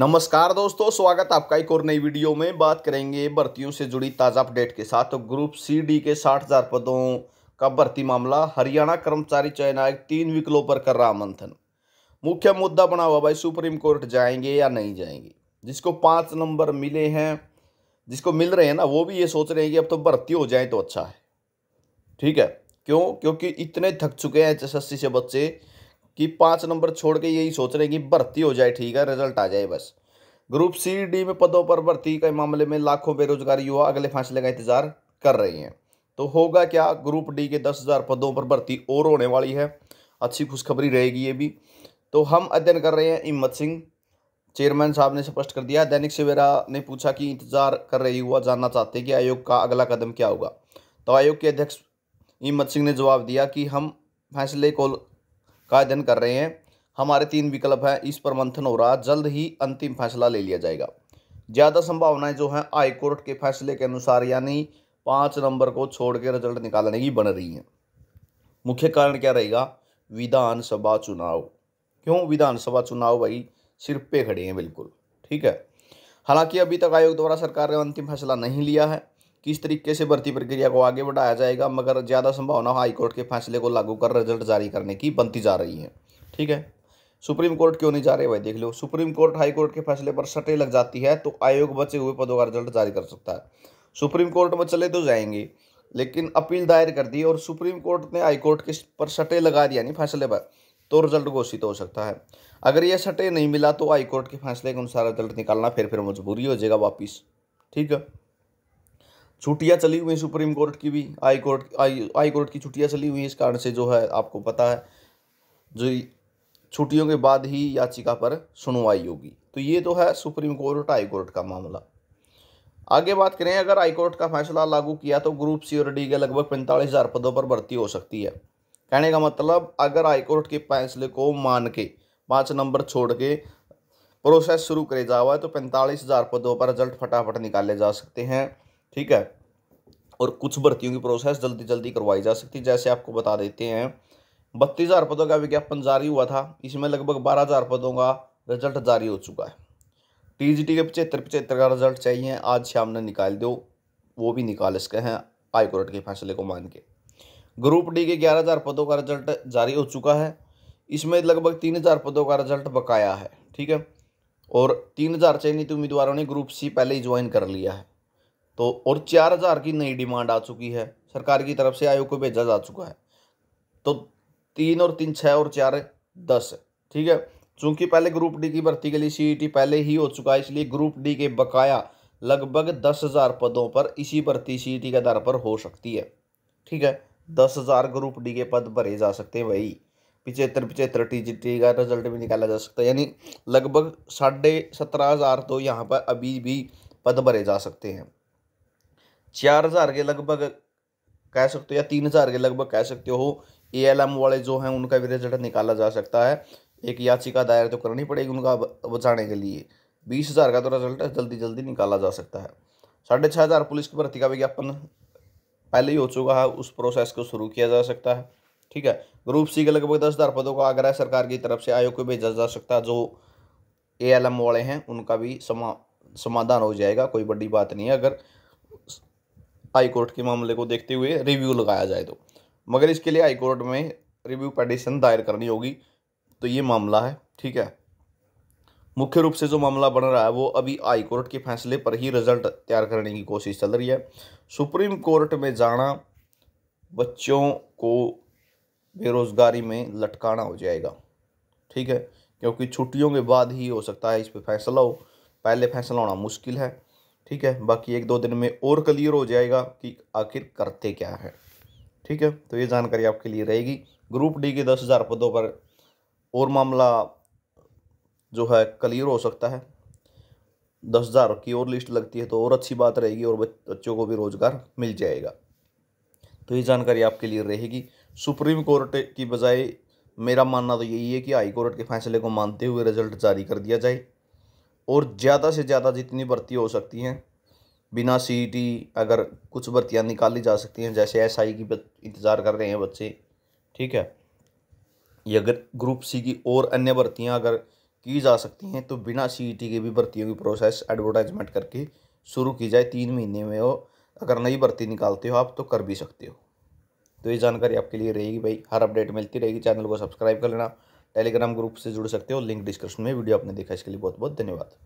नमस्कार दोस्तों स्वागत आपका एक और नई वीडियो में बात करेंगे भर्तियों से जुड़ी ताज़ा अपडेट के साथ ग्रुप सी डी के साठ हज़ार पदों का भर्ती मामला हरियाणा कर्मचारी चयन आयोग तीन विकलों पर कर रहा मंथन मुख्य मुद्दा बना हुआ भाई सुप्रीम कोर्ट जाएंगे या नहीं जाएंगे जिसको पाँच नंबर मिले हैं जिसको मिल रहे हैं ना वो भी ये सोच रहे हैं कि अब तो भर्ती हो जाए तो अच्छा है ठीक है क्यों क्योंकि इतने थक चुके हैं एच से बच्चे कि पाँच नंबर छोड़ के यही सोच रहे हैं कि भर्ती हो जाए ठीक है रिजल्ट आ जाए बस ग्रुप सी डी में पदों पर भर्ती के मामले में लाखों बेरोजगार युवा अगले फैसले का इंतजार कर रहे हैं तो होगा क्या ग्रुप डी के दस हज़ार पदों पर भर्ती और होने वाली है अच्छी खुशखबरी रहेगी ये भी तो हम अध्ययन कर रहे हैं हिम्मत सिंह चेयरमैन साहब ने स्पष्ट कर दिया दैनिक सवेरा ने पूछा कि इंतजार कर रही हुआ जानना चाहते कि आयोग का अगला कदम क्या होगा तो आयोग के अध्यक्ष हिम्मत सिंह ने जवाब दिया कि हम फैसले को का अध्ययन कर रहे हैं हमारे तीन विकल्प हैं इस पर मंथन हो रहा जल्द ही अंतिम फैसला ले लिया जाएगा ज़्यादा संभावनाएं जो हैं हाई कोर्ट के फैसले के अनुसार यानी पाँच नंबर को छोड़ के रिजल्ट निकालने की बन रही हैं मुख्य कारण क्या रहेगा विधानसभा चुनाव क्यों विधानसभा चुनाव भाई सिर पे खड़े हैं बिल्कुल ठीक है हालांकि अभी तक आयोग द्वारा सरकार ने अंतिम फैसला नहीं लिया है किस तरीके से भर्ती प्रक्रिया को आगे बढ़ाया जाएगा मगर ज़्यादा संभावना हाईकोर्ट के फैसले को लागू कर रिजल्ट जारी करने की बनती जा रही है ठीक है सुप्रीम कोर्ट क्यों नहीं जा रहे भाई देख लो सुप्रीम कोर्ट हाई कोर्ट के फैसले पर सटे लग जाती है तो आयोग बचे हुए पदों का रिजल्ट जारी कर सकता है सुप्रीम कोर्ट में चले तो जाएंगे लेकिन अपील दायर कर दी और सुप्रीम कोर्ट ने हाई कोर्ट के पर सटे लगा दिया नहीं फैसले पर तो रिजल्ट घोषित हो सकता है अगर यह सटे नहीं मिला तो हाईकोर्ट के फैसले के अनुसार रिजल्ट निकालना फिर फिर मजबूरी हो जाएगा वापिस ठीक है छुट्टियाँ चली हुई हैं सुप्रीम कोर्ट की भी हाई कोर्ट आई हाई कोर्ट की छुट्टियाँ चली हुई हैं इस कारण से जो है आपको पता है जो छुट्टियों के बाद ही याचिका पर सुनवाई होगी तो ये तो है सुप्रीम कोर्ट हाई कोर्ट का मामला आगे बात करें अगर हाई कोर्ट का फैसला लागू किया तो ग्रुप सी और डी के लगभग पैंतालीस हज़ार पदों पर भर्ती हो सकती है कहने का मतलब अगर हाई कोर्ट के फैसले को मान के पाँच नंबर छोड़ के प्रोसेस शुरू करे जा हुआ है तो पैंतालीस हज़ार पदों पर रिजल्ट फटाफट निकाले जा सकते हैं ठीक है और कुछ भर्तियों की प्रोसेस जल्दी जल्दी करवाई जा सकती जैसे आपको बता देते हैं बत्तीस हज़ार पदों का विज्ञापन जारी हुआ था इसमें लगभग बारह हज़ार पदों का रिजल्ट जारी हो चुका है टीजीटी के पचहत्तर पचहत्तर का रिजल्ट चाहिए आज शाम ने निकाल दो वो भी निकाल इसके हैं हाईकोर्ट के फैसले को मान के ग्रुप डी के ग्यारह हज़ार पदों का रिजल्ट जारी हो चुका है इसमें लगभग तीन हज़ार पदों का रिजल्ट बकाया है ठीक है और तीन हज़ार चयनित उम्मीदवारों ने ग्रुप सी पहले ही ज्वाइन कर लिया है तो और चार हज़ार की नई डिमांड आ चुकी है सरकार की तरफ से आयोग को भेजा जा चुका है तो तीन और तीन छः और चार दस ठीक है चूंकि पहले ग्रुप डी की भर्ती के लिए सीईटी e पहले ही हो चुका है इसलिए ग्रुप डी के बकाया लगभग दस हज़ार पदों पर इसी भर्ती सीईटी e के आधार पर हो सकती है ठीक है दस हज़ार ग्रुप डी के पद भरे जा सकते हैं वही पिछहत्तर पिछहत्तर टी जी टी का रिजल्ट भी निकाला जा सकता है यानी लगभग साढ़े सत्रह हज़ार तो यहाँ पर अभी भी पद भरे जा सकते हैं चार हज़ार के लगभग कह सकते हो या तीन हज़ार के लगभग कह सकते हो ए एल एम वाले जो हैं उनका भी रिजल्ट निकाला जा सकता है एक याचिका दायर तो करनी पड़ेगी उनका बचाने के लिए बीस हज़ार का तो रिजल्ट जल्दी जल्दी निकाला जा सकता है साढ़े छः हज़ार पुलिस की भर्ती का विज्ञापन पहले ही हो चुका है उस प्रोसेस को शुरू किया जा सकता है ठीक है ग्रुप सी के लगभग दस हज़ार पदों को आगरा सरकार की तरफ से आयोग को भेजा जा सकता है जो ए वाले हैं उनका भी समा समाधान हो जाएगा कोई बड़ी बात नहीं है अगर हाई कोर्ट के मामले को देखते हुए रिव्यू लगाया जाए तो मगर इसके लिए हाई कोर्ट में रिव्यू पटिशन दायर करनी होगी तो ये मामला है ठीक है मुख्य रूप से जो मामला बन रहा है वो अभी हाई कोर्ट के फैसले पर ही रिजल्ट तैयार करने की कोशिश चल रही है सुप्रीम कोर्ट में जाना बच्चों को बेरोज़गारी में लटकाना हो जाएगा ठीक है क्योंकि छुट्टियों के बाद ही हो सकता है इस पर फैसला हो पहले फैसला होना मुश्किल है ठीक है बाकी एक दो दिन में और क्लियर हो जाएगा कि आखिर करते क्या है ठीक है तो ये जानकारी आपके लिए रहेगी ग्रुप डी के दस हज़ार पदों पर और मामला जो है क्लियर हो सकता है दस हज़ार की और लिस्ट लगती है तो और अच्छी बात रहेगी और बच्चों को भी रोज़गार मिल जाएगा तो ये जानकारी आपके लिए रहेगी सुप्रीम कोर्ट की बजाय मेरा मानना तो यही है कि हाई कोर्ट के फैसले को मानते हुए रिजल्ट जारी कर दिया जाए और ज़्यादा से ज़्यादा जितनी भर्ती हो सकती हैं बिना सी e अगर कुछ भर्तियाँ निकाली जा सकती हैं जैसे एसआई की इंतज़ार कर रहे हैं बच्चे ठीक है या अगर ग्रुप सी की और अन्य भर्तियाँ अगर की जा सकती हैं तो बिना सीईटी e की भी भर्तियों की प्रोसेस एडवर्टाइजमेंट करके शुरू की जाए तीन महीने में हो अगर नई भर्ती निकालते हो आप तो कर भी सकते हो तो ये जानकारी आपके लिए रहेगी भाई हर अपडेट मिलती रहेगी चैनल को सब्सक्राइब कर लेना टेलीग्राम ग्रुप से जुड़ सकते हो लिंक डिस्क्रिप्शन में वीडियो आपने देखा इसके लिए बहुत बहुत धन्यवाद